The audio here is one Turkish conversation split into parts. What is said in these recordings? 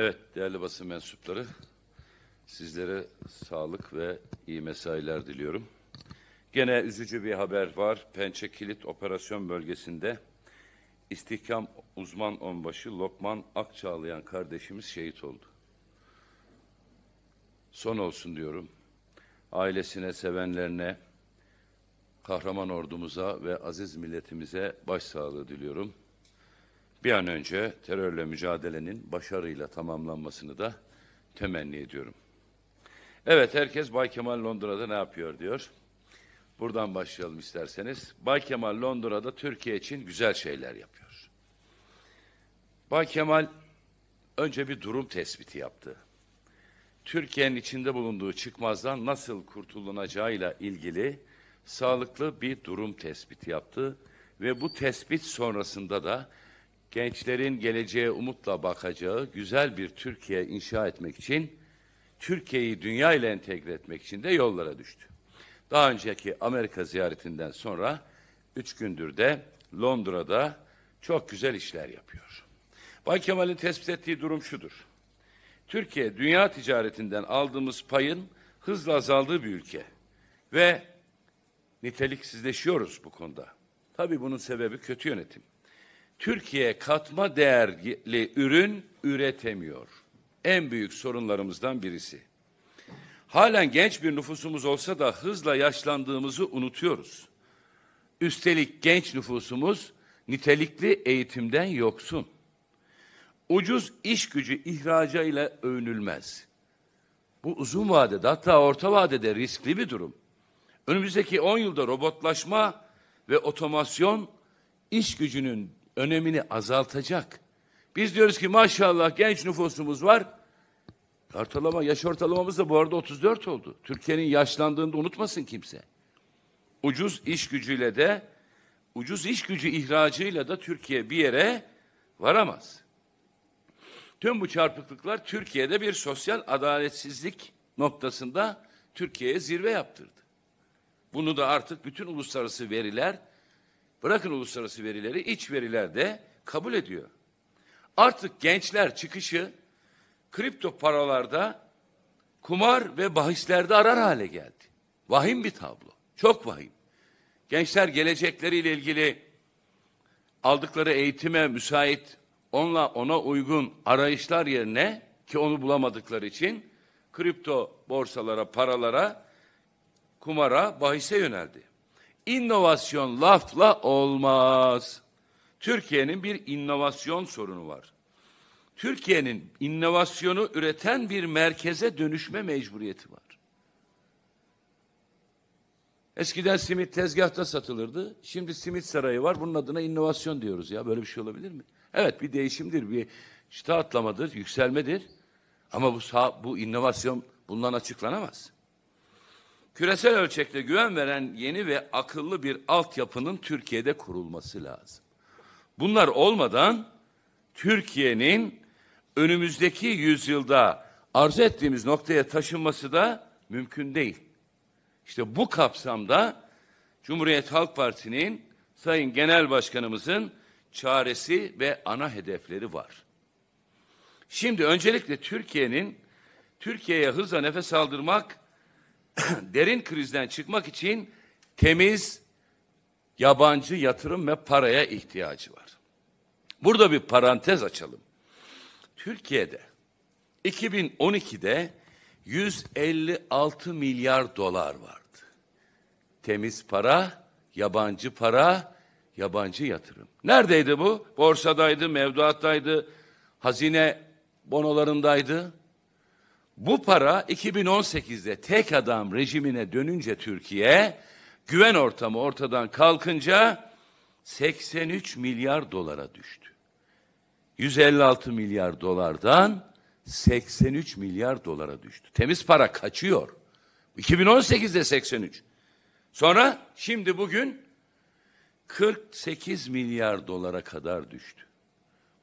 Evet değerli basın mensupları sizlere sağlık ve iyi mesailer diliyorum. Gene üzücü bir haber var. Pençe Kilit Operasyon Bölgesi'nde İstihkam uzman onbaşı Lokman Akçağlayan kardeşimiz şehit oldu. Son olsun diyorum. Ailesine, sevenlerine, kahraman ordumuza ve aziz milletimize başsağlığı diliyorum. Bir an önce terörle mücadelenin başarıyla tamamlanmasını da temenni ediyorum. Evet herkes Bay Kemal Londra'da ne yapıyor diyor. Buradan başlayalım isterseniz. Bay Kemal Londra'da Türkiye için güzel şeyler yapıyor. Bay Kemal önce bir durum tespiti yaptı. Türkiye'nin içinde bulunduğu çıkmazdan nasıl kurtulunacağıyla ilgili sağlıklı bir durum tespiti yaptı ve bu tespit sonrasında da gençlerin geleceğe umutla bakacağı güzel bir Türkiye inşa etmek için, Türkiye'yi dünya ile entegre etmek için de yollara düştü. Daha önceki Amerika ziyaretinden sonra üç gündür de Londra'da çok güzel işler yapıyor. Bay Kemal'in tespit ettiği durum şudur. Türkiye dünya ticaretinden aldığımız payın hızla azaldığı bir ülke ve niteliksizleşiyoruz bu konuda. Tabii bunun sebebi kötü yönetim. Türkiye katma değerli ürün üretemiyor. En büyük sorunlarımızdan birisi. Halen genç bir nüfusumuz olsa da hızla yaşlandığımızı unutuyoruz. Üstelik genç nüfusumuz nitelikli eğitimden yoksun. Ucuz iş gücü ihracıyla övünülmez. Bu uzun vadede hatta orta vadede riskli bir durum. Önümüzdeki 10 yılda robotlaşma ve otomasyon iş gücünün önemini azaltacak. Biz diyoruz ki maşallah genç nüfusumuz var. Ortalama, yaş ortalamamız da bu arada 34 oldu. Türkiye'nin yaşlandığını unutmasın kimse. Ucuz iş gücüyle de, ucuz iş gücü ihracıyla da Türkiye bir yere varamaz. Tüm bu çarpıklıklar Türkiye'de bir sosyal adaletsizlik noktasında Türkiye'ye zirve yaptırdı. Bunu da artık bütün uluslararası veriler Bırakın uluslararası verileri, iç veriler de kabul ediyor. Artık gençler çıkışı kripto paralarda kumar ve bahislerde arar hale geldi. Vahim bir tablo. Çok vahim. Gençler gelecekleriyle ilgili aldıkları eğitime müsait, onla ona uygun arayışlar yerine ki onu bulamadıkları için kripto borsalara, paralara, kumara, bahise yöneldi. İnovasyon lafla olmaz. Türkiye'nin bir inovasyon sorunu var. Türkiye'nin inovasyonu üreten bir merkeze dönüşme mecburiyeti var. Eskiden simit tezgahta satılırdı. Şimdi simit sarayı var. Bunun adına inovasyon diyoruz ya. Böyle bir şey olabilir mi? Evet bir değişimdir, bir işte atlamadır, yükselmedir. Ama bu, bu inovasyon bundan açıklanamaz. Küresel ölçekte güven veren yeni ve akıllı bir altyapının Türkiye'de kurulması lazım. Bunlar olmadan Türkiye'nin önümüzdeki yüzyılda arzu ettiğimiz noktaya taşınması da mümkün değil. İşte bu kapsamda Cumhuriyet Halk Partisi'nin Sayın Genel Başkanımızın çaresi ve ana hedefleri var. Şimdi öncelikle Türkiye'nin Türkiye'ye hızla nefes aldırmak derin krizden çıkmak için temiz yabancı yatırım ve paraya ihtiyacı var. Burada bir parantez açalım. Türkiye'de 2012'de 156 milyar dolar vardı. Temiz para, yabancı para, yabancı yatırım. Neredeydi bu? Borsadaydı, mevduattaydı, hazine bonolarındaydı. Bu para 2018'de tek adam rejimine dönünce Türkiye, güven ortamı ortadan kalkınca 83 milyar dolara düştü. 156 milyar dolardan 83 milyar dolara düştü. Temiz para kaçıyor. 2018'de 83. Sonra şimdi bugün 48 milyar dolara kadar düştü.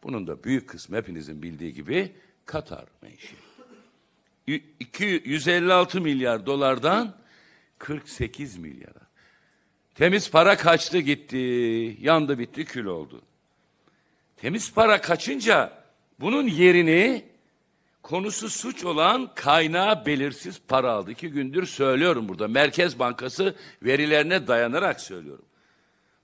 Bunun da büyük kısmı hepinizin bildiği gibi Katar menşeli. 156 milyar dolardan 48 milyara. Temiz para kaçtı gitti, yandı bitti kül oldu. Temiz para kaçınca bunun yerini konusu suç olan kaynağı belirsiz para aldı. İki gündür söylüyorum burada. Merkez Bankası verilerine dayanarak söylüyorum.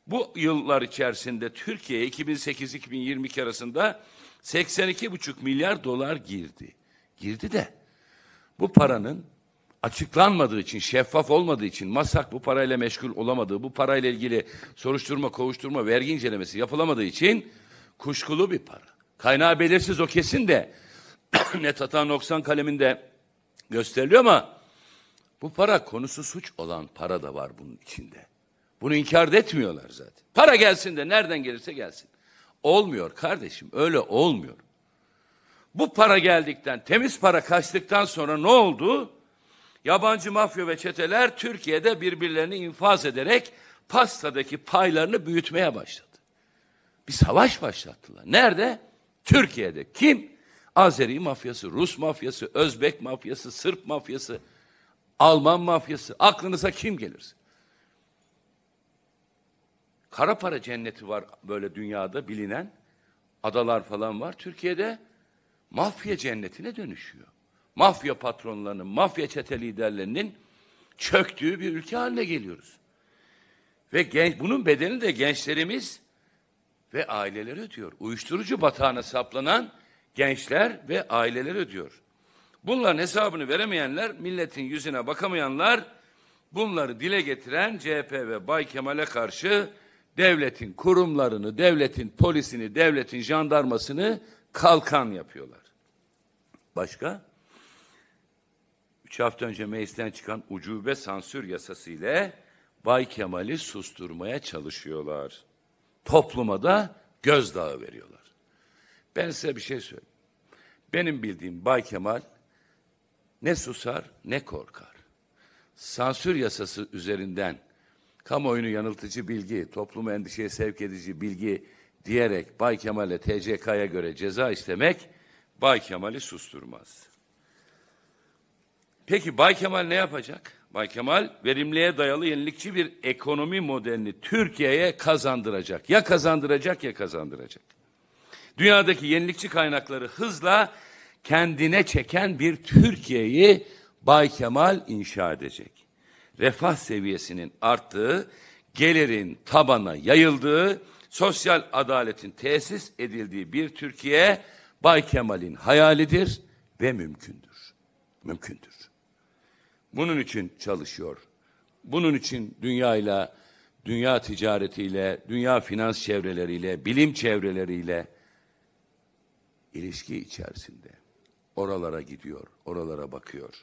Bu yıllar içerisinde Türkiye 2008-2022 arasında 82,5 milyar dolar girdi. Girdi de bu paranın açıklanmadığı için, şeffaf olmadığı için masak bu parayla meşgul olamadığı, bu parayla ilgili soruşturma, kovuşturma, vergi incelemesi yapılamadığı için kuşkulu bir para. Kaynağı belirsiz o kesin de net hata noksan kaleminde gösteriliyor ama bu para konusu suç olan para da var bunun içinde. Bunu inkar etmiyorlar zaten. Para gelsin de nereden gelirse gelsin. Olmuyor kardeşim öyle olmuyor. Bu para geldikten, temiz para kaçtıktan sonra ne oldu? Yabancı mafya ve çeteler Türkiye'de birbirlerini infaz ederek pastadaki paylarını büyütmeye başladı. Bir savaş başlattılar. Nerede? Türkiye'de. Kim? Azeri mafyası, Rus mafyası, Özbek mafyası, Sırp mafyası, Alman mafyası. Aklınıza kim gelirse. Kara para cenneti var böyle dünyada bilinen. Adalar falan var. Türkiye'de mafya cennetine dönüşüyor. Mafya patronlarının, mafya çete liderlerinin çöktüğü bir ülke haline geliyoruz. Ve genç, bunun bedeni de gençlerimiz ve aileleri ödüyor. Uyuşturucu batağına saplanan gençler ve aileleri ödüyor. Bunların hesabını veremeyenler, milletin yüzüne bakamayanlar, bunları dile getiren CHP ve Bay Kemal'e karşı devletin kurumlarını, devletin polisini, devletin jandarmasını kalkan yapıyorlar. Başka? Üç hafta önce meclisten çıkan ucube sansür yasası ile Bay Kemal'i susturmaya çalışıyorlar. Topluma da gözdağı veriyorlar. Ben size bir şey söyleyeyim. Benim bildiğim Bay Kemal ne susar ne korkar. Sansür yasası üzerinden kamuoyunu yanıltıcı bilgi, toplumu endişeye sevk edici bilgi diyerek Bay Kemal'e TCK'ya göre ceza istemek Bay Kemal'i susturmaz. Peki Bay Kemal ne yapacak? Bay Kemal verimliğe dayalı yenilikçi bir ekonomi modelini Türkiye'ye kazandıracak. Ya kazandıracak ya kazandıracak. Dünyadaki yenilikçi kaynakları hızla kendine çeken bir Türkiye'yi Bay Kemal inşa edecek. Refah seviyesinin arttığı, gelirin tabana yayıldığı, sosyal adaletin tesis edildiği bir Türkiye Bay Kemal'in hayalidir ve mümkündür. Mümkündür. Bunun için çalışıyor. Bunun için dünyayla, dünya ticaretiyle, dünya finans çevreleriyle, bilim çevreleriyle ilişki içerisinde oralara gidiyor, oralara bakıyor.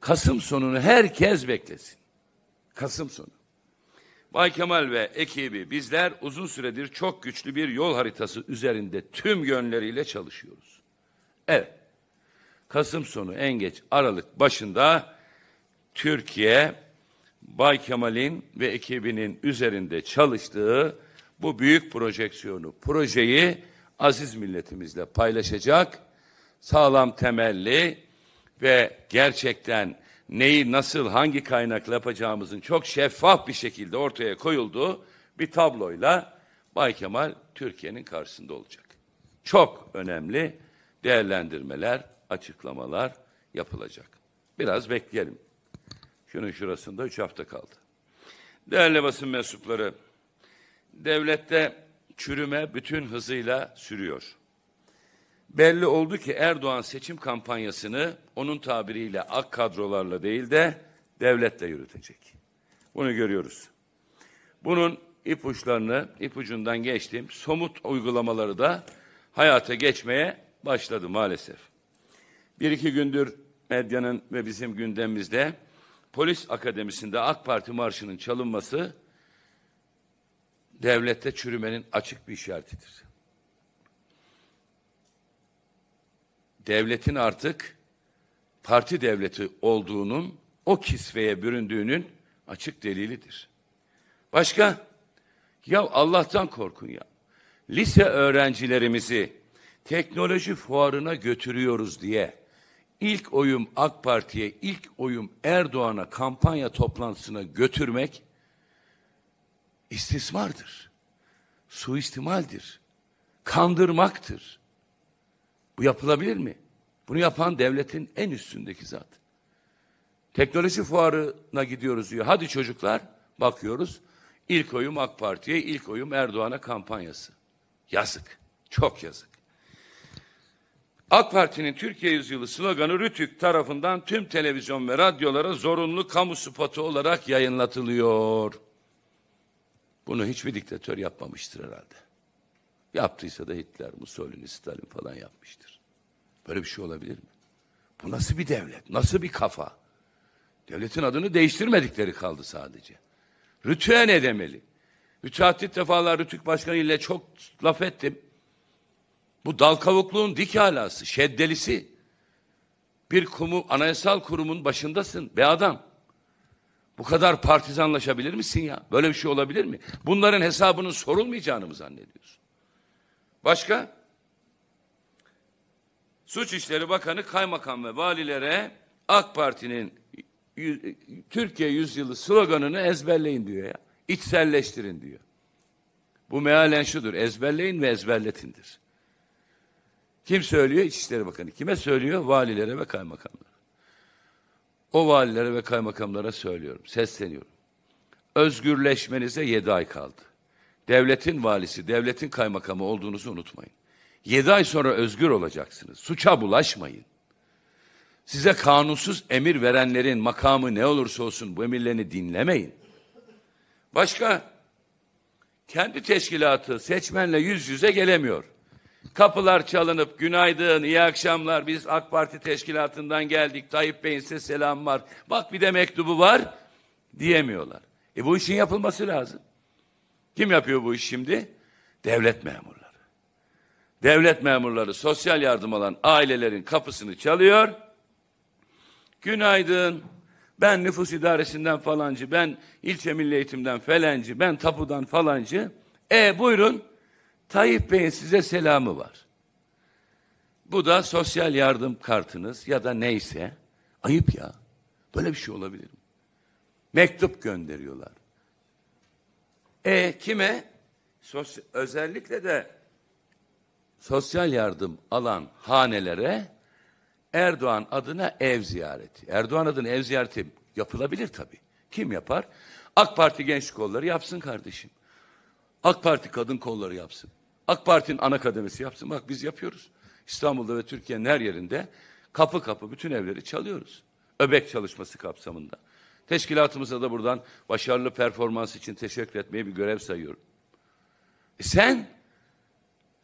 Kasım sonunu herkes beklesin. Kasım sonu. Bay Kemal ve ekibi bizler uzun süredir çok güçlü bir yol haritası üzerinde tüm yönleriyle çalışıyoruz. Evet. Kasım sonu en geç Aralık başında Türkiye Bay Kemal'in ve ekibinin üzerinde çalıştığı bu büyük projeksiyonu, projeyi aziz milletimizle paylaşacak, sağlam temelli ve gerçekten neyi nasıl hangi kaynakla yapacağımızın çok şeffaf bir şekilde ortaya koyulduğu bir tabloyla Bay Kemal Türkiye'nin karşısında olacak. Çok önemli değerlendirmeler, açıklamalar yapılacak. Biraz bekleyelim. Şunun şurasında üç hafta kaldı. Değerli basın mensupları, devlette çürüme bütün hızıyla sürüyor. Belli oldu ki Erdoğan seçim kampanyasını onun tabiriyle ak kadrolarla değil de devletle yürütecek. Bunu görüyoruz. Bunun ipuçlarını, ipucundan geçtiğim somut uygulamaları da hayata geçmeye başladı maalesef. Bir iki gündür medyanın ve bizim gündemimizde polis akademisinde AK Parti marşının çalınması devlette çürümenin açık bir işaretidir. devletin artık parti devleti olduğunun, o kisveye büründüğünün açık delilidir. Başka? Ya Allah'tan korkun ya. Lise öğrencilerimizi teknoloji fuarına götürüyoruz diye ilk oyum AK Parti'ye, ilk oyum Erdoğan'a kampanya toplantısına götürmek istismardır. Suistimaldir. Kandırmaktır. Bu yapılabilir mi? Bunu yapan devletin en üstündeki zat. Teknoloji fuarına gidiyoruz diyor. Hadi çocuklar bakıyoruz. İlk oyum AK Parti'ye, ilk oyum Erdoğan'a kampanyası. Yazık. Çok yazık. AK Parti'nin Türkiye Yüzyılı sloganı Rütük tarafından tüm televizyon ve radyolara zorunlu kamu spotu olarak yayınlatılıyor. Bunu hiçbir diktatör yapmamıştır herhalde. Yaptıysa da Hitler, Mussolini, Stalin falan yapmıştır. Böyle bir şey olabilir mi? Bu nasıl bir devlet? Nasıl bir kafa? Devletin adını değiştirmedikleri kaldı sadece. Rütü'ye ne demeli? Müteahhit defalar Rütük Başkanı ile çok laf ettim. Bu dal kavukluğun dik alası, şeddelisi. Bir kumu, anayasal kurumun başındasın be adam. Bu kadar partizanlaşabilir misin ya? Böyle bir şey olabilir mi? Bunların hesabının sorulmayacağını mı zannediyorsun? Başka? Suç İşleri Bakanı kaymakam ve valilere AK Parti'nin Türkiye yüzyılı sloganını ezberleyin diyor ya. İçselleştirin diyor. Bu mealen şudur. Ezberleyin ve ezberletindir. Kim söylüyor? İçişleri Bakanı. Kime söylüyor? Valilere ve kaymakamlara. O valilere ve kaymakamlara söylüyorum. Sesleniyorum. Özgürleşmenize yedi ay kaldı devletin valisi, devletin kaymakamı olduğunuzu unutmayın. Yedi ay sonra özgür olacaksınız. Suça bulaşmayın. Size kanunsuz emir verenlerin makamı ne olursa olsun bu emirlerini dinlemeyin. Başka? Kendi teşkilatı seçmenle yüz yüze gelemiyor. Kapılar çalınıp günaydın, iyi akşamlar, biz AK Parti teşkilatından geldik, Tayyip Bey'in size selam var, bak bir de mektubu var diyemiyorlar. E bu işin yapılması lazım. Kim yapıyor bu iş şimdi? Devlet memurları. Devlet memurları sosyal yardım alan ailelerin kapısını çalıyor. Günaydın. Ben nüfus idaresinden falancı, ben ilçe milli eğitimden falanci, ben tapudan falancı. E buyurun. Tayyip Bey'in size selamı var. Bu da sosyal yardım kartınız ya da neyse. Ayıp ya. Böyle bir şey olabilir mi? Mektup gönderiyorlar. E kime? Sos özellikle de sosyal yardım alan hanelere Erdoğan adına ev ziyareti. Erdoğan adına ev ziyareti yapılabilir tabii. Kim yapar? AK Parti genç kolları yapsın kardeşim. AK Parti kadın kolları yapsın. AK Parti'nin ana kademesi yapsın. Bak biz yapıyoruz. İstanbul'da ve Türkiye'nin her yerinde kapı kapı bütün evleri çalıyoruz. Öbek çalışması kapsamında. Teşkilatımıza da buradan başarılı performans için teşekkür etmeyi bir görev sayıyorum. E sen,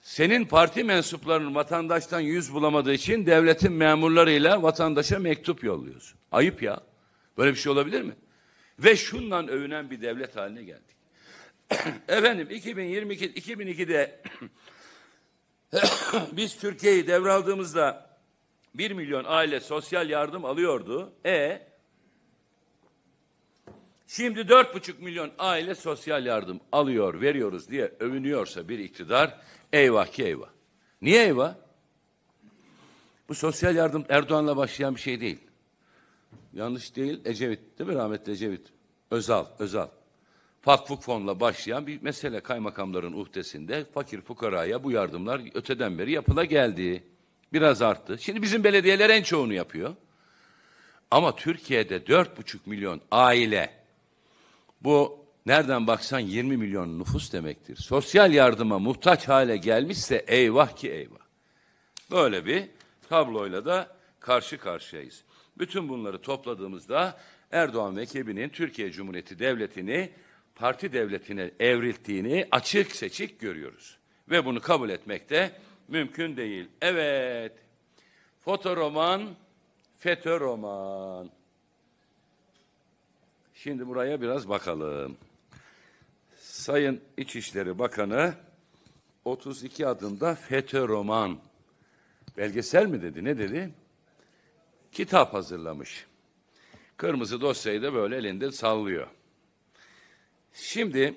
senin parti mensuplarının vatandaştan yüz bulamadığı için devletin memurlarıyla vatandaşa mektup yolluyorsun. Ayıp ya. Böyle bir şey olabilir mi? Ve şundan övünen bir devlet haline geldik. Efendim 2022 2002'de biz Türkiye'yi devraldığımızda 1 milyon aile sosyal yardım alıyordu. E Şimdi dört buçuk milyon aile sosyal yardım alıyor, veriyoruz diye övünüyorsa bir iktidar eyvah ki eyvah. Niye eyvah? Bu sosyal yardım Erdoğan'la başlayan bir şey değil. Yanlış değil, Ecevit değil mi rahmetli Ecevit? Özal, Özal. Fakfuk fonla başlayan bir mesele kaymakamların uhdesinde fakir fukaraya bu yardımlar öteden beri yapıla geldi. Biraz arttı. Şimdi bizim belediyeler en çoğunu yapıyor. Ama Türkiye'de dört buçuk milyon aile bu nereden baksan 20 milyon nüfus demektir. Sosyal yardıma muhtaç hale gelmişse eyvah ki eyvah. Böyle bir tabloyla da karşı karşıyayız. Bütün bunları topladığımızda Erdoğan ve ekibinin Türkiye Cumhuriyeti Devleti'ni parti devletine evrilttiğini açık seçik görüyoruz. Ve bunu kabul etmek de mümkün değil. Evet, fotoroman, FETÖ roman. Şimdi buraya biraz bakalım. Sayın İçişleri Bakanı 32 adında FETÖ roman belgesel mi dedi ne dedi? Kitap hazırlamış. Kırmızı dosyayı da böyle elinde sallıyor. Şimdi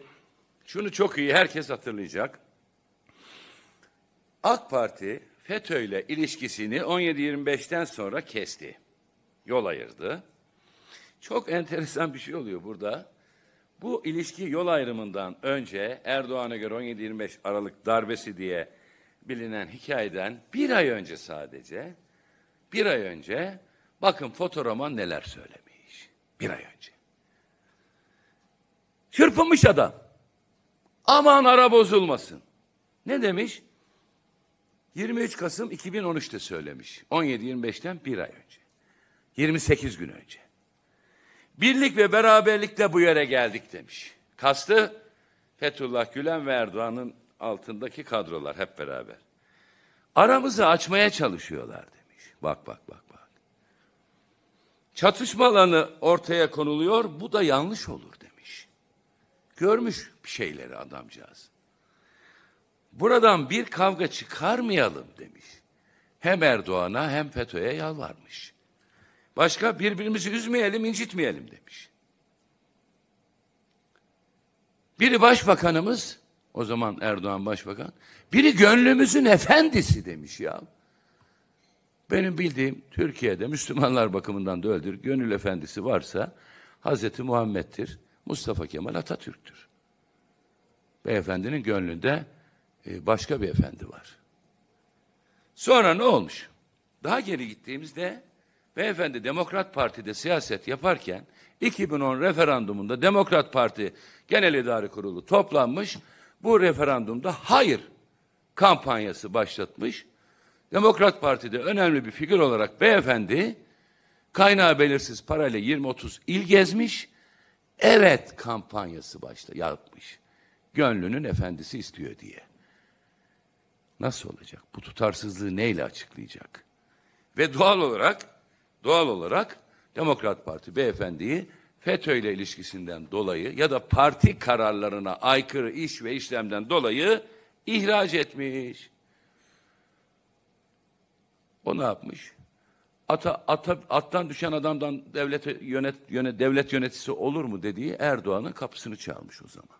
şunu çok iyi herkes hatırlayacak. AK Parti FETÖ ile ilişkisini 17-25'ten sonra kesti. Yol ayırdı. Çok enteresan bir şey oluyor burada. Bu ilişki yol ayrımından önce Erdoğan'a göre 17-25 Aralık darbesi diye bilinen hikayeden bir ay önce sadece, bir ay önce bakın Fotoroman neler söylemiş. Bir ay önce. Çırpınmış adam. Aman ara bozulmasın. Ne demiş? 23 Kasım 2013'te söylemiş. 17-25'ten bir ay önce. 28 gün önce. Birlik ve beraberlikle bu yere geldik demiş. Kastı Fethullah Gülen ve Erdoğan'ın altındaki kadrolar hep beraber. Aramızı açmaya çalışıyorlar demiş. Bak bak bak bak. Çatışma alanı ortaya konuluyor. Bu da yanlış olur demiş. Görmüş bir şeyleri adamcağız. Buradan bir kavga çıkarmayalım demiş. Hem Erdoğan'a hem FETÖ'ye yalvarmış. Başka birbirimizi üzmeyelim, incitmeyelim demiş. Biri başbakanımız, o zaman Erdoğan başbakan, biri gönlümüzün efendisi demiş ya. Benim bildiğim Türkiye'de Müslümanlar bakımından da öldür, gönül efendisi varsa Hazreti Muhammed'dir, Mustafa Kemal Atatürk'tür. Beyefendinin gönlünde e, başka bir efendi var. Sonra ne olmuş? Daha geri gittiğimizde Beyefendi Demokrat Parti'de siyaset yaparken 2010 referandumunda Demokrat Parti Genel İdare Kurulu toplanmış. Bu referandumda hayır kampanyası başlatmış. Demokrat Parti'de önemli bir figür olarak beyefendi kaynağı belirsiz parayla 20-30 il gezmiş. Evet kampanyası başla yapmış. Gönlünün efendisi istiyor diye. Nasıl olacak? Bu tutarsızlığı neyle açıklayacak? Ve doğal olarak Doğal olarak Demokrat Parti beyefendiyi FETÖ ile ilişkisinden dolayı ya da parti kararlarına aykırı iş ve işlemden dolayı ihraç etmiş. O ne yapmış? Ata, ata, attan düşen adamdan devlet, yönet, yönet, devlet yöneticisi olur mu dediği Erdoğan'ın kapısını çalmış o zaman.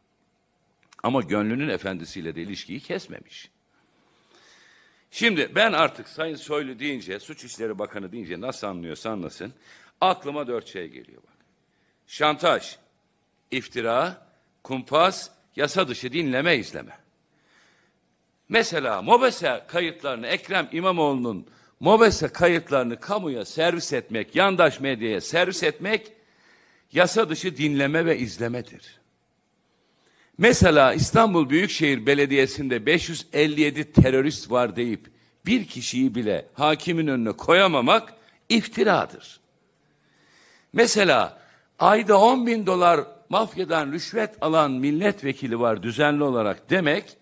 Ama gönlünün efendisiyle de ilişkiyi kesmemiş. Şimdi ben artık Sayın Soylu deyince, Suç İşleri Bakanı deyince nasıl anlıyorsa anlasın. Aklıma dört şey geliyor bak. Şantaj, iftira, kumpas, yasa dışı dinleme izleme. Mesela MOBESE kayıtlarını Ekrem İmamoğlu'nun MOBESE kayıtlarını kamuya servis etmek, yandaş medyaya servis etmek yasa dışı dinleme ve izlemedir. Mesela İstanbul Büyükşehir Belediyesi'nde 557 terörist var deyip bir kişiyi bile hakimin önüne koyamamak iftiradır. Mesela ayda 10 bin dolar mafyadan rüşvet alan milletvekili var düzenli olarak demek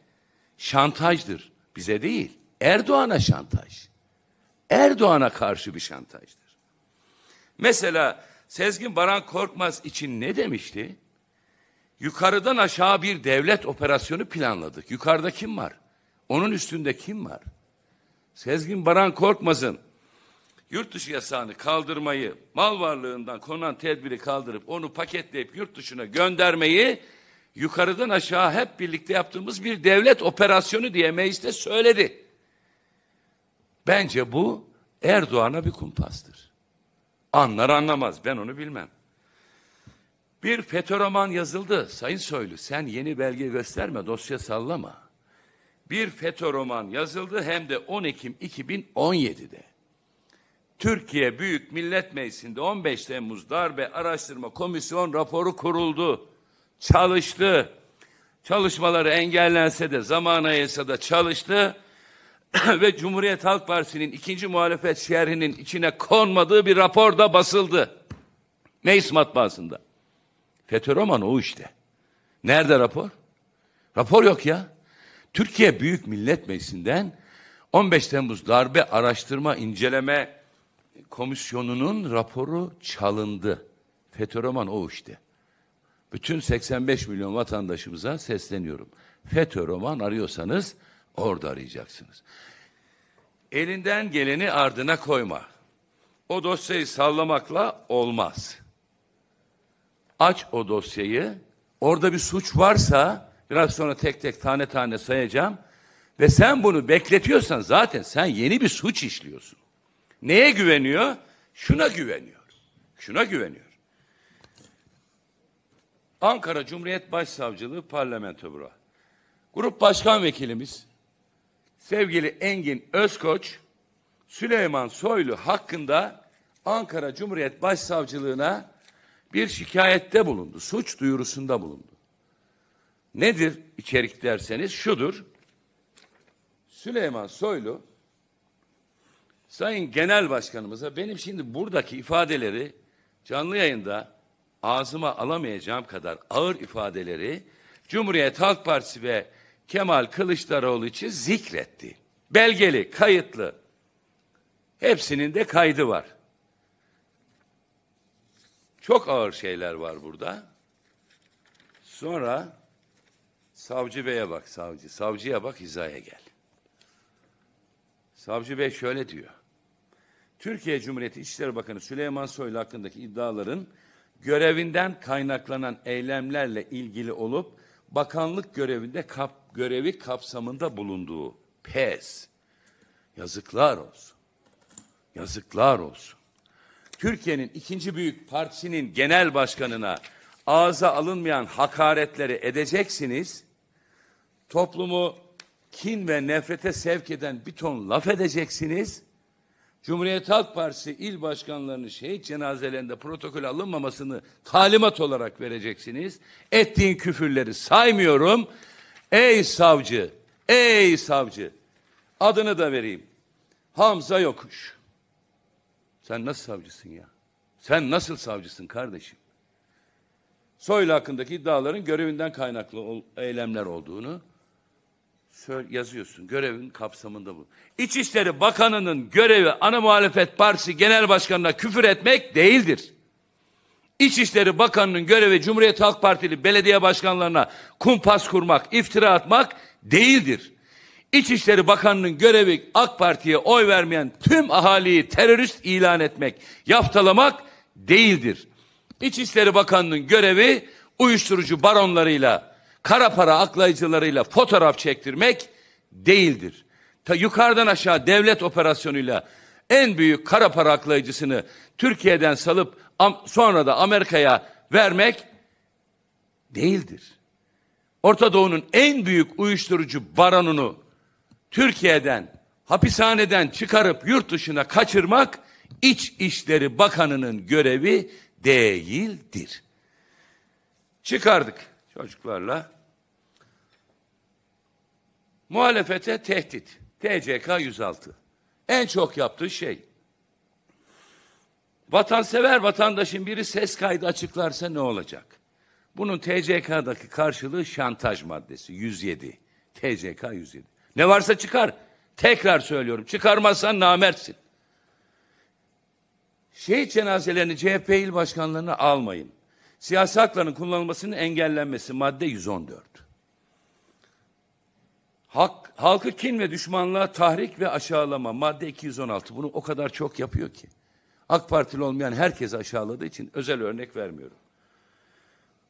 şantajdır. Bize değil Erdoğan'a şantaj. Erdoğan'a karşı bir şantajdır. Mesela Sezgin Baran Korkmaz için ne demişti? Yukarıdan aşağı bir devlet operasyonu planladık. Yukarıda kim var? Onun üstünde kim var? Sezgin Baran Korkmaz'ın yurt dışı yasağını kaldırmayı, mal varlığından konan tedbiri kaldırıp onu paketleyip yurt dışına göndermeyi yukarıdan aşağı hep birlikte yaptığımız bir devlet operasyonu diye mecliste söyledi. Bence bu Erdoğan'a bir kumpastır. Anlar anlamaz ben onu bilmem. Bir FETÖ roman yazıldı. Sayın Soylu sen yeni belge gösterme dosya sallama. Bir FETÖ roman yazıldı hem de 10 Ekim 2017'de. Türkiye Büyük Millet Meclisi'nde 15 Temmuz Darbe Araştırma Komisyon raporu kuruldu. Çalıştı. Çalışmaları engellense de zaman ayırsa da çalıştı. Ve Cumhuriyet Halk Partisi'nin ikinci muhalefet şerhinin içine konmadığı bir rapor da basıldı. Meclis matbaasında. FETÖ romanı o işte. Nerede rapor? Rapor yok ya. Türkiye Büyük Millet Meclisi'nden 15 Temmuz Darbe Araştırma inceleme Komisyonu'nun raporu çalındı. FETÖ roman o işte. Bütün 85 milyon vatandaşımıza sesleniyorum. FETÖ roman arıyorsanız orada arayacaksınız. Elinden geleni ardına koyma. O dosyayı sallamakla olmaz. Aç o dosyayı. Orada bir suç varsa biraz sonra tek tek tane tane sayacağım. Ve sen bunu bekletiyorsan zaten sen yeni bir suç işliyorsun. Neye güveniyor? Şuna güveniyor. Şuna güveniyor. Ankara Cumhuriyet Başsavcılığı Parlamento Büro. Grup Başkan Vekilimiz sevgili Engin Özkoç Süleyman Soylu hakkında Ankara Cumhuriyet Başsavcılığına bir şikayette bulundu. Suç duyurusunda bulundu. Nedir içerik derseniz şudur. Süleyman Soylu Sayın Genel Başkanımıza benim şimdi buradaki ifadeleri canlı yayında ağzıma alamayacağım kadar ağır ifadeleri Cumhuriyet Halk Partisi ve Kemal Kılıçdaroğlu için zikretti. Belgeli, kayıtlı. Hepsinin de kaydı var. Çok ağır şeyler var burada. Sonra savcı beye bak savcı. Savcıya bak hizaya gel. Savcı bey şöyle diyor. Türkiye Cumhuriyeti İçişleri Bakanı Süleyman Soylu hakkındaki iddiaların görevinden kaynaklanan eylemlerle ilgili olup bakanlık görevinde kap, görevi kapsamında bulunduğu pes. Yazıklar olsun. Yazıklar olsun. Türkiye'nin ikinci büyük partisinin genel başkanına ağza alınmayan hakaretleri edeceksiniz. Toplumu kin ve nefrete sevk eden bir ton laf edeceksiniz. Cumhuriyet Halk Partisi il başkanlarının şehit cenazelerinde protokol alınmamasını talimat olarak vereceksiniz. Ettiğin küfürleri saymıyorum. Ey savcı, ey savcı. Adını da vereyim. Hamza Yokuş. Sen nasıl savcısın ya? Sen nasıl savcısın kardeşim? Soylu hakkındaki iddiaların görevinden kaynaklı ol, eylemler olduğunu yazıyorsun. Görevin kapsamında bu. İçişleri Bakanı'nın görevi ana muhalefet partisi genel başkanına küfür etmek değildir. İçişleri Bakanı'nın görevi Cumhuriyet Halk Partili belediye başkanlarına kumpas kurmak, iftira atmak değildir. İçişleri Bakanı'nın görevi AK Parti'ye oy vermeyen tüm ahaliyi terörist ilan etmek, yaftalamak değildir. İçişleri Bakanı'nın görevi uyuşturucu baronlarıyla, kara para aklayıcılarıyla fotoğraf çektirmek değildir. Ta yukarıdan aşağı devlet operasyonuyla en büyük kara para aklayıcısını Türkiye'den salıp sonra da Amerika'ya vermek değildir. Orta Doğu'nun en büyük uyuşturucu baronunu Türkiye'den hapishaneden çıkarıp yurt dışına kaçırmak İçişleri Bakanı'nın görevi değildir. Çıkardık çocuklarla. Muhalefete tehdit. TCK 106. En çok yaptığı şey. Vatansever vatandaşın biri ses kaydı açıklarsa ne olacak? Bunun TCK'daki karşılığı şantaj maddesi 107. TCK 107. Ne varsa çıkar. Tekrar söylüyorum. Çıkarmazsan namertsin. Şehit cenazelerini CHP il başkanlarına almayın. Siyasi hakların kullanılmasının engellenmesi madde 114. Hak, halkı kin ve düşmanlığa tahrik ve aşağılama madde 216. Bunu o kadar çok yapıyor ki. AK Partili olmayan herkes aşağıladığı için özel örnek vermiyorum.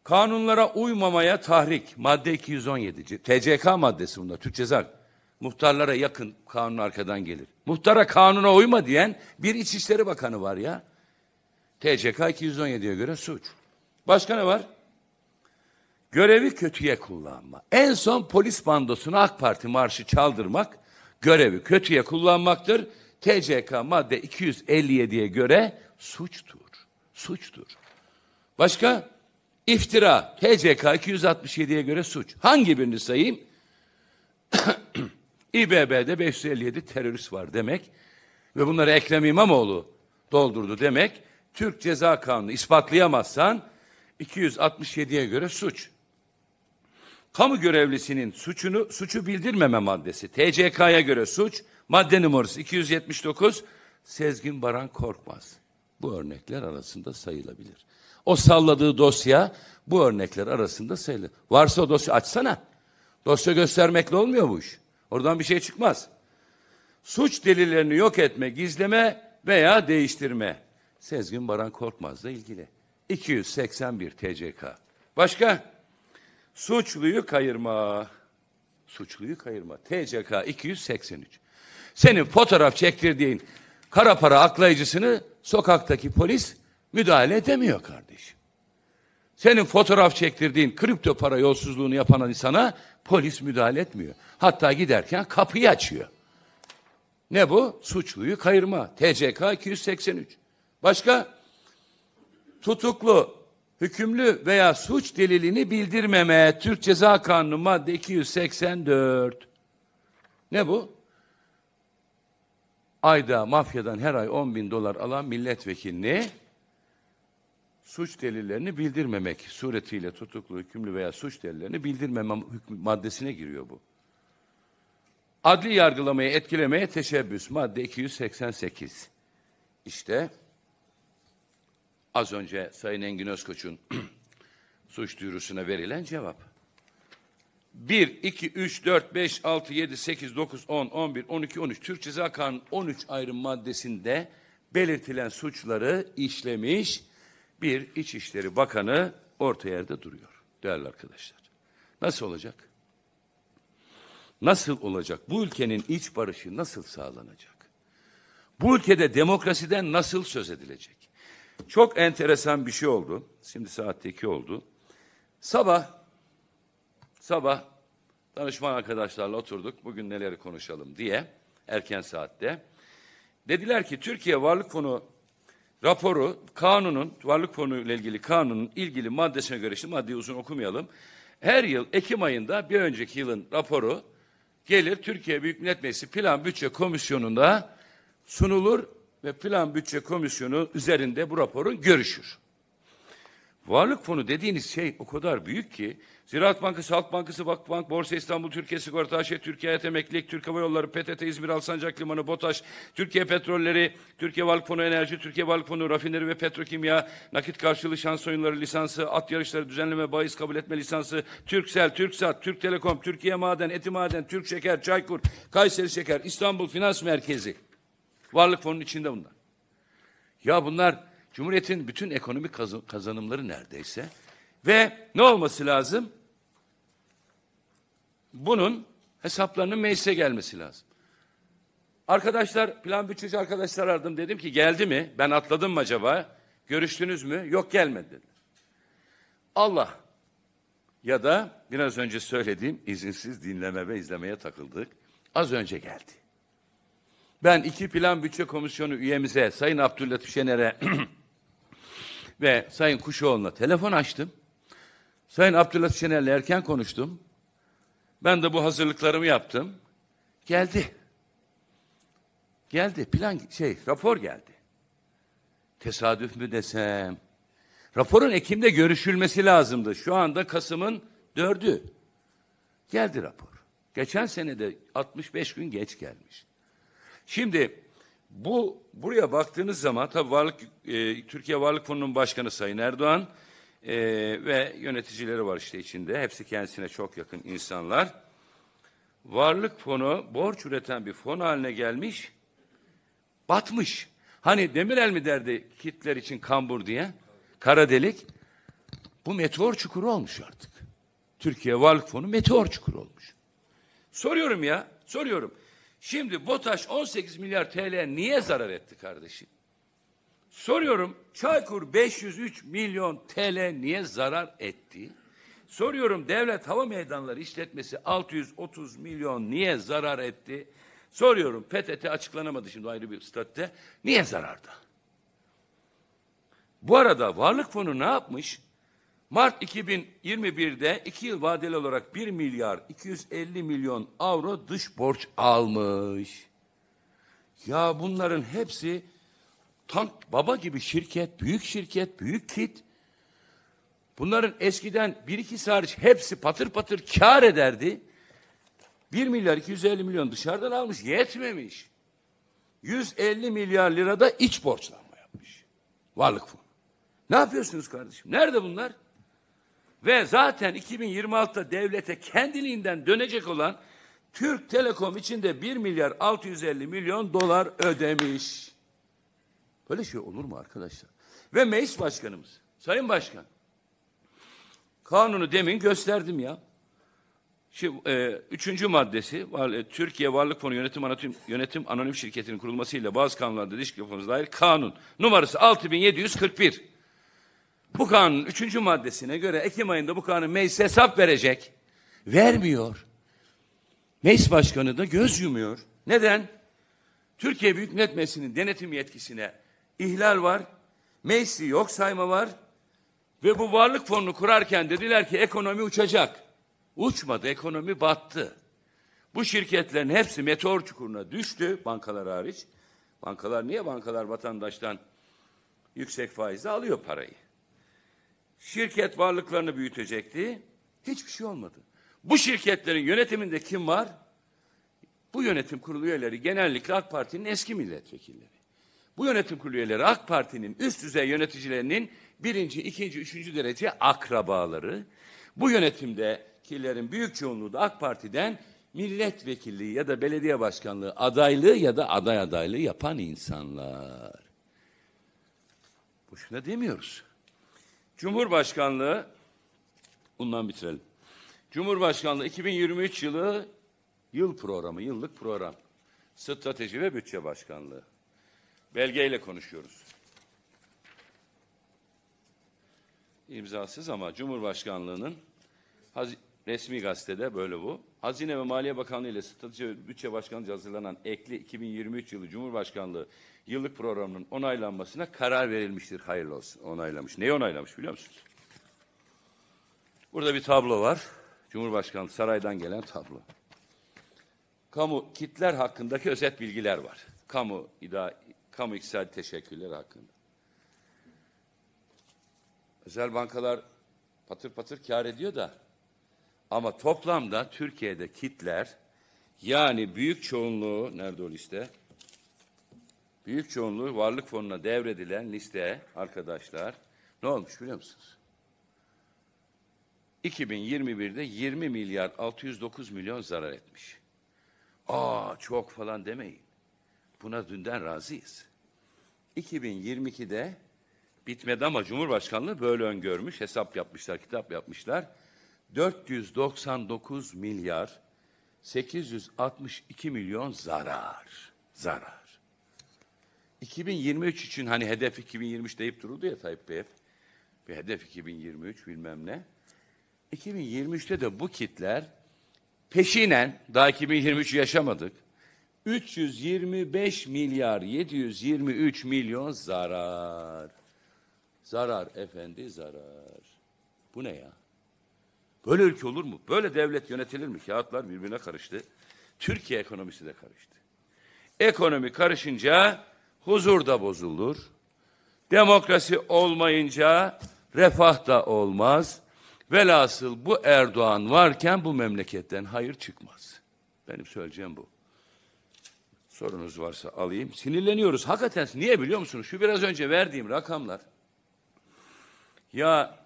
Kanunlara uymamaya tahrik madde 217. TCK maddesi bunda Türk Ceza Muhtarlara yakın kanun arkadan gelir. Muhtara kanuna uyma diyen bir İçişleri Bakanı var ya. TCK 217'ye göre suç. Başka ne var? Görevi kötüye kullanma. En son polis bandosunu AK Parti marşı çaldırmak görevi kötüye kullanmaktır. TCK madde 257'ye göre suçtur. Suçtur. Başka? İftira. TCK 267'ye göre suç. Hangi birini sayayım? İBB'de 557 terörist var demek ve bunları Ekrem İmamoğlu doldurdu demek Türk Ceza Kanunu ispatlayamazsan 267'ye göre suç. Kamu görevlisinin suçunu suçu bildirmeme maddesi TCK'ya göre suç madde numarası 279 Sezgin Baran Korkmaz. Bu örnekler arasında sayılabilir. O salladığı dosya bu örnekler arasında sayılır. Varsa o dosya açsana. Dosya göstermekle olmuyor bu iş. Oradan bir şey çıkmaz. Suç delillerini yok etme, gizleme veya değiştirme. Sezgin Baran Korkmaz'la ilgili. 281 TCK. Başka? Suçluyu kayırma. Suçluyu kayırma. TCK 283. Senin fotoğraf çektirdiğin kara para aklayıcısını sokaktaki polis müdahale edemiyor kardeşim. Senin fotoğraf çektirdiğin kripto para yolsuzluğunu yapan insana polis müdahale etmiyor. Hatta giderken kapıyı açıyor. Ne bu? Suçluyu kayırma. TCK 283. Başka? Tutuklu, hükümlü veya suç delilini bildirmeme Türk Ceza Kanunu madde 284. Ne bu? Ayda mafyadan her ay 10 bin dolar alan milletvekilini suç delillerini bildirmemek suretiyle tutuklu, hükümlü veya suç delillerini bildirmeme maddesine giriyor bu. Adli yargılamayı etkilemeye teşebbüs madde 288. İşte az önce Sayın Engin Özkoç'un suç duyurusuna verilen cevap. 1, 2, 3, 4, 5, 6, 7, 8, 9, 10, 11, 12, 13 Türk Ceza Kanunu 13 ayrı maddesinde belirtilen suçları işlemiş bir İçişleri Bakanı orta yerde duruyor değerli arkadaşlar. Nasıl olacak? Nasıl olacak? Bu ülkenin iç barışı nasıl sağlanacak? Bu ülkede demokrasiden nasıl söz edilecek? Çok enteresan bir şey oldu. Şimdi saat 2 oldu. Sabah sabah danışman arkadaşlarla oturduk. Bugün neleri konuşalım diye erken saatte. Dediler ki Türkiye Varlık Fonu raporu kanunun, varlık konuyla ilgili kanunun ilgili maddesine göre, şimdi maddeyi uzun okumayalım. Her yıl Ekim ayında bir önceki yılın raporu gelir Türkiye Büyük Millet Meclisi Plan Bütçe Komisyonu'nda sunulur ve Plan Bütçe Komisyonu üzerinde bu raporun görüşür. Varlık fonu dediğiniz şey o kadar büyük ki Ziraat Bankası, Halk Bankası, Vakbank, Borsa İstanbul, Türkiye Sigorta AŞ, Türkiye Hayat Emeklilik, Türk Hava Yolları, PTT, İzmir Alsancak Limanı, BOTAŞ, Türkiye Petrolleri, Türkiye Varlık Fonu Enerji, Türkiye Varlık Fonu Rafineri ve Petrokimya, Nakit Karşılığı Şans Oyunları Lisansı, At Yarışları Düzenleme Bayis Kabul Etme Lisansı, Türksel, Türksat, Türk Telekom, Türkiye Maden, Eti Maden, Türk Şeker, Çaykur, Kayseri Şeker, İstanbul Finans Merkezi. Varlık Fonu'nun içinde bunlar. Ya bunlar Cumhuriyet'in bütün ekonomik kazanımları neredeyse ve ne olması lazım? Bunun hesaplarının meclise gelmesi lazım. Arkadaşlar plan bütçeci arkadaşlar aradım dedim ki geldi mi? Ben atladım mı acaba? Görüştünüz mü? Yok gelmedi dediler. Allah ya da biraz önce söylediğim izinsiz dinleme ve izlemeye takıldık. Az önce geldi. Ben iki plan bütçe komisyonu üyemize Sayın Abdülhatif Şener'e ve Sayın Kuşoğlu'na telefon açtım. Sayın Abdülhatif Şener'le erken konuştum. Ben de bu hazırlıklarımı yaptım. Geldi. Geldi plan şey rapor geldi. Tesadüf mü desem? Raporun Ekim'de görüşülmesi lazımdı. Şu anda Kasım'ın dördü. Geldi rapor. Geçen sene de 65 gün geç gelmiş. Şimdi bu buraya baktığınız zaman tabii varlık e, Türkiye Varlık Fonu'nun başkanı Sayın Erdoğan e, ve yöneticileri var işte içinde. Hepsi kendisine çok yakın insanlar. Varlık fonu borç üreten bir fon haline gelmiş, batmış. Hani Demirel mi derdi kitler için kambur diye, kara delik. Bu meteor çukuru olmuş artık. Türkiye Varlık Fonu meteor çukuru olmuş. Soruyorum ya, soruyorum. Şimdi BOTAŞ 18 milyar TL niye zarar etti kardeşim? Soruyorum Çaykur 503 milyon TL niye zarar etti? Soruyorum Devlet Hava Meydanları işletmesi 630 milyon niye zarar etti? Soruyorum PTT açıklanamadı şimdi ayrı bir statüde. Niye zarardı? Bu arada Varlık Fonu ne yapmış? Mart 2021'de iki yıl vadeli olarak 1 milyar 250 milyon avro dış borç almış. Ya bunların hepsi Tank baba gibi şirket, büyük şirket, büyük kit. Bunların eskiden bir iki hariç hepsi patır patır kar ederdi. 1 milyar 250 milyon dışarıdan almış yetmemiş. 150 milyar lirada iç borçlanma yapmış. Varlık fonu. Ne yapıyorsunuz kardeşim? Nerede bunlar? Ve zaten 2026'da devlete kendiliğinden dönecek olan Türk Telekom için de 1 milyar 650 milyon dolar ödemiş. Böyle şey olur mu arkadaşlar? Ve meclis başkanımız, sayın başkan, kanunu demin gösterdim ya. Şimdi, e, üçüncü maddesi, e, Türkiye Varlık Fonu Yönetim Anonim, Yönetim Anonim Şirketi'nin kurulmasıyla bazı kanunlarda ilişki yapmamız dair kanun numarası 6741. Bu kanun üçüncü maddesine göre Ekim ayında bu kanun meclise hesap verecek. Vermiyor. Meclis başkanı da göz yumuyor. Neden? Türkiye Büyük Millet Meclisi'nin denetim yetkisine ihlal var, meclisi yok sayma var ve bu varlık fonunu kurarken dediler ki ekonomi uçacak. Uçmadı, ekonomi battı. Bu şirketlerin hepsi meteor çukuruna düştü bankalar hariç. Bankalar niye bankalar vatandaştan yüksek faizle alıyor parayı? Şirket varlıklarını büyütecekti. Hiçbir şey olmadı. Bu şirketlerin yönetiminde kim var? Bu yönetim kurulu üyeleri genellikle AK Parti'nin eski milletvekilleri. Bu yönetim kurulu üyeleri AK Parti'nin üst düzey yöneticilerinin birinci, ikinci, üçüncü derece akrabaları. Bu yönetimdekilerin büyük çoğunluğu da AK Parti'den milletvekilliği ya da belediye başkanlığı adaylığı ya da aday adaylığı yapan insanlar. Boşuna demiyoruz. Cumhurbaşkanlığı, bundan bitirelim. Cumhurbaşkanlığı 2023 yılı yıl programı, yıllık program. Strateji ve Bütçe Başkanlığı belgeyle konuşuyoruz. İmzasız ama Cumhurbaşkanlığı'nın resmi gazetede böyle bu. Hazine ve Maliye Bakanlığı ile Strateji Bütçe Başkanlığı hazırlanan ekli 2023 yılı Cumhurbaşkanlığı yıllık programının onaylanmasına karar verilmiştir. Hayırlı olsun. Onaylamış. Neyi onaylamış biliyor musunuz? Burada bir tablo var. Cumhurbaşkanlığı saraydan gelen tablo. Kamu kitler hakkındaki özet bilgiler var. Kamu ida kamu iktisadi teşekkürleri hakkında. Özel bankalar patır patır kar ediyor da ama toplamda Türkiye'de kitler yani büyük çoğunluğu nerede o liste? Büyük çoğunluğu varlık fonuna devredilen liste arkadaşlar ne olmuş biliyor musunuz? 2021'de 20 milyar 609 milyon zarar etmiş. Aa çok falan demeyin. Buna dünden razıyız. 2022'de bitmedi ama Cumhurbaşkanlığı böyle öngörmüş. Hesap yapmışlar, kitap yapmışlar. 499 milyar 862 milyon zarar. Zarar. 2023 için hani hedef 2023 deyip duruldu ya Tayyip Bey Bir hedef 2023 bilmem ne. 2023'te de bu kitler peşinen daha 2023 yaşamadık. 325 milyar 723 milyon zarar. Zarar efendi zarar. Bu ne ya? Böyle ülke olur mu? Böyle devlet yönetilir mi? Kağıtlar birbirine karıştı. Türkiye ekonomisi de karıştı. Ekonomi karışınca huzur da bozulur. Demokrasi olmayınca refah da olmaz. Velhasıl bu Erdoğan varken bu memleketten hayır çıkmaz. Benim söyleyeceğim bu. Sorunuz varsa alayım. Sinirleniyoruz. Hakikaten niye biliyor musunuz? Şu biraz önce verdiğim rakamlar. Ya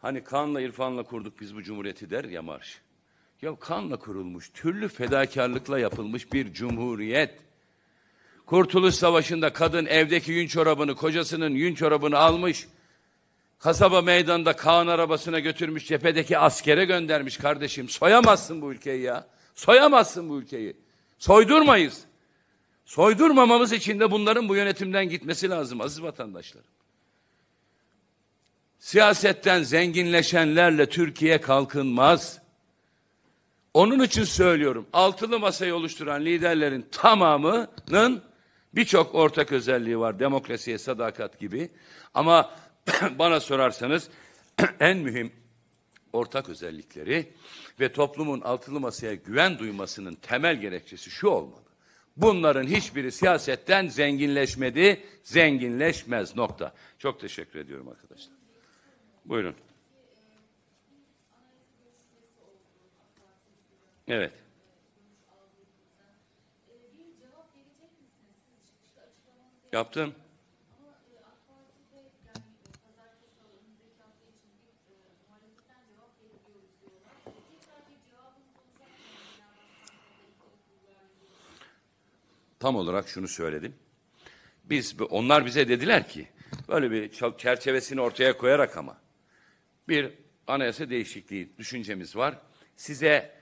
hani kanla irfanla kurduk biz bu cumhuriyeti der ya marş. Ya kanla kurulmuş, türlü fedakarlıkla yapılmış bir cumhuriyet. Kurtuluş Savaşı'nda kadın evdeki yün çorabını, kocasının yün çorabını almış. Kasaba meydanında Kaan arabasına götürmüş, cephedeki askere göndermiş kardeşim. Soyamazsın bu ülkeyi ya. Soyamazsın bu ülkeyi. Soydurmayız. Soydurmamamız için de bunların bu yönetimden gitmesi lazım aziz vatandaşlarım. Siyasetten zenginleşenlerle Türkiye kalkınmaz. Onun için söylüyorum altılı masayı oluşturan liderlerin tamamının birçok ortak özelliği var. Demokrasiye sadakat gibi. Ama bana sorarsanız en mühim ortak özellikleri ve toplumun altılı masaya güven duymasının temel gerekçesi şu olmalı. Bunların hiçbiri siyasetten zenginleşmedi, zenginleşmez nokta. Çok teşekkür ediyorum arkadaşlar. Buyurun. Evet. Yaptım. tam olarak şunu söyledim. Biz onlar bize dediler ki böyle bir çerçevesini ortaya koyarak ama bir anayasa değişikliği düşüncemiz var. Size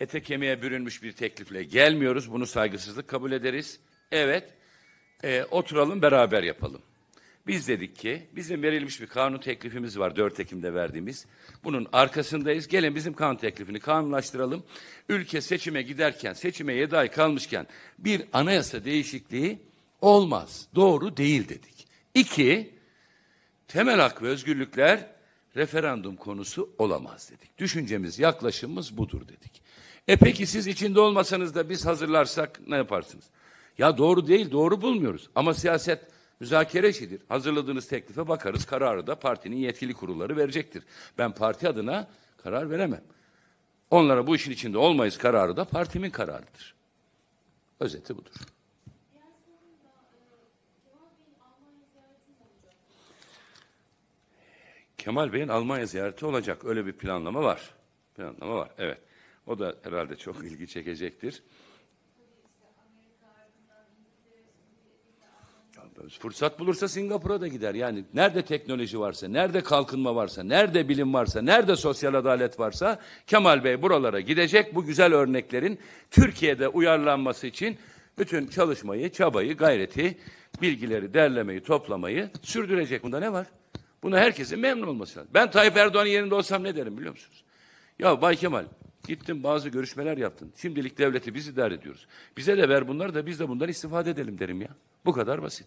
ete kemiğe bürünmüş bir teklifle gelmiyoruz. Bunu saygısızlık kabul ederiz. Evet, e, oturalım beraber yapalım. Biz dedik ki bizim verilmiş bir kanun teklifimiz var 4 Ekim'de verdiğimiz. Bunun arkasındayız. Gelin bizim kanun teklifini kanunlaştıralım. Ülke seçime giderken, seçime 7 ay kalmışken bir anayasa değişikliği olmaz. Doğru değil dedik. İki, temel hak ve özgürlükler referandum konusu olamaz dedik. Düşüncemiz, yaklaşımımız budur dedik. E peki siz içinde olmasanız da biz hazırlarsak ne yaparsınız? Ya doğru değil, doğru bulmuyoruz. Ama siyaset müzakere işidir. Hazırladığınız teklife bakarız. Kararı da partinin yetkili kurulları verecektir. Ben parti adına karar veremem. Onlara bu işin içinde olmayız kararı da partimin kararıdır. Özeti budur. Kemal Bey'in Almanya ziyareti olacak. Öyle bir planlama var. Planlama var. Evet. O da herhalde çok ilgi çekecektir. Fırsat bulursa Singapur'a da gider. Yani nerede teknoloji varsa, nerede kalkınma varsa, nerede bilim varsa, nerede sosyal adalet varsa Kemal Bey buralara gidecek. Bu güzel örneklerin Türkiye'de uyarlanması için bütün çalışmayı, çabayı, gayreti, bilgileri derlemeyi, toplamayı sürdürecek. Bunda ne var? Buna herkesin memnun olması lazım. Ben Tayyip Erdoğan'ın yerinde olsam ne derim biliyor musunuz? Ya Bay Kemal gittin bazı görüşmeler yaptın. Şimdilik devleti biz idare ediyoruz. Bize de ver bunları da biz de bundan istifade edelim derim ya. Bu kadar basit.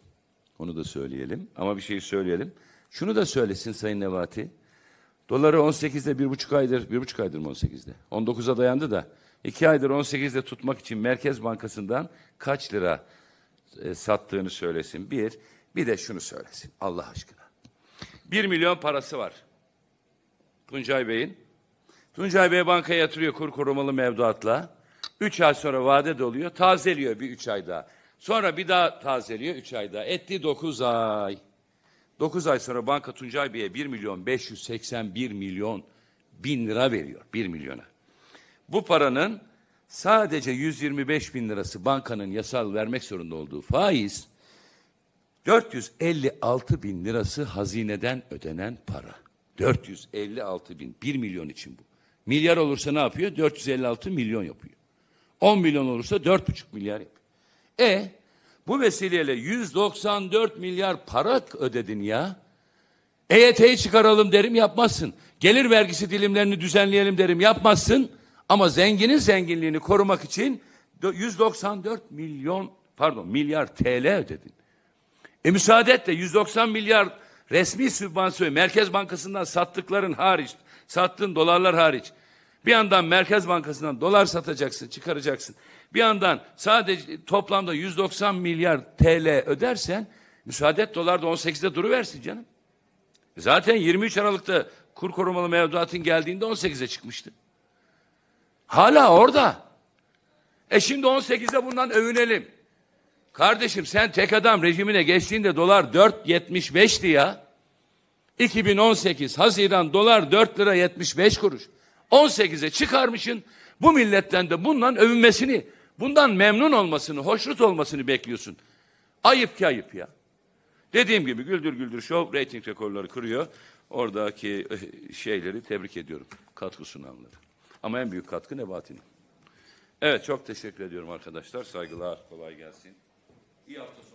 Onu da söyleyelim. Ama bir şey söyleyelim. Şunu da söylesin Sayın Nevati. Doları 18'de bir buçuk aydır, bir buçuk aydır mı 18'de? 19'a dayandı da. iki aydır 18'de tutmak için Merkez Bankası'ndan kaç lira e, sattığını söylesin. Bir, bir de şunu söylesin Allah aşkına. Bir milyon parası var. Tuncay Bey'in. Tuncay Bey bankaya yatırıyor kur korumalı mevduatla. Üç ay sonra vade doluyor. Tazeliyor bir üç ay daha. Sonra bir daha tazeliyor üç ayda Etti dokuz ay. Dokuz ay sonra banka Tuncay Bey'e bir milyon beş yüz seksen bir milyon bin lira veriyor. bir milyona. Bu paranın sadece 125 bin lirası bankanın yasal vermek zorunda olduğu faiz 456 bin lirası hazineden ödenen para. 456 bin. 1 milyon için bu. Milyar olursa ne yapıyor? 456 milyon yapıyor. 10 milyon olursa 4,5 milyar yapıyor. E bu vesileyle 194 milyar para ödedin ya. EYT'yi çıkaralım derim yapmazsın. Gelir vergisi dilimlerini düzenleyelim derim yapmazsın. Ama zenginin zenginliğini korumak için 194 milyon pardon milyar TL ödedin. E müsaade et de 190 milyar resmi sübvansiyon Merkez Bankası'ndan sattıkların hariç, sattığın dolarlar hariç. Bir yandan Merkez Bankası'ndan dolar satacaksın, çıkaracaksın. Bir yandan sadece toplamda 190 milyar TL ödersen müsaade et dolar da 18'de duruversin canım. Zaten 23 Aralık'ta kur korumalı mevduatın geldiğinde 18'e çıkmıştı. Hala orada. E şimdi 18'de bundan övünelim. Kardeşim sen tek adam rejimine geçtiğinde dolar 4.75'ti ya. 2018 Haziran dolar 4 lira 75 kuruş. 18'e çıkarmışın bu milletten de bundan övünmesini Bundan memnun olmasını, hoşnut olmasını bekliyorsun. Ayıp ki ayıp ya. Dediğim gibi Güldür Güldür Show reyting rekorları kırıyor. Oradaki eh, şeyleri tebrik ediyorum. Katkı sunanları. Ama en büyük katkı Nebati'nin. Evet çok teşekkür ediyorum arkadaşlar. Saygılar, kolay gelsin. İyi hafta sonu.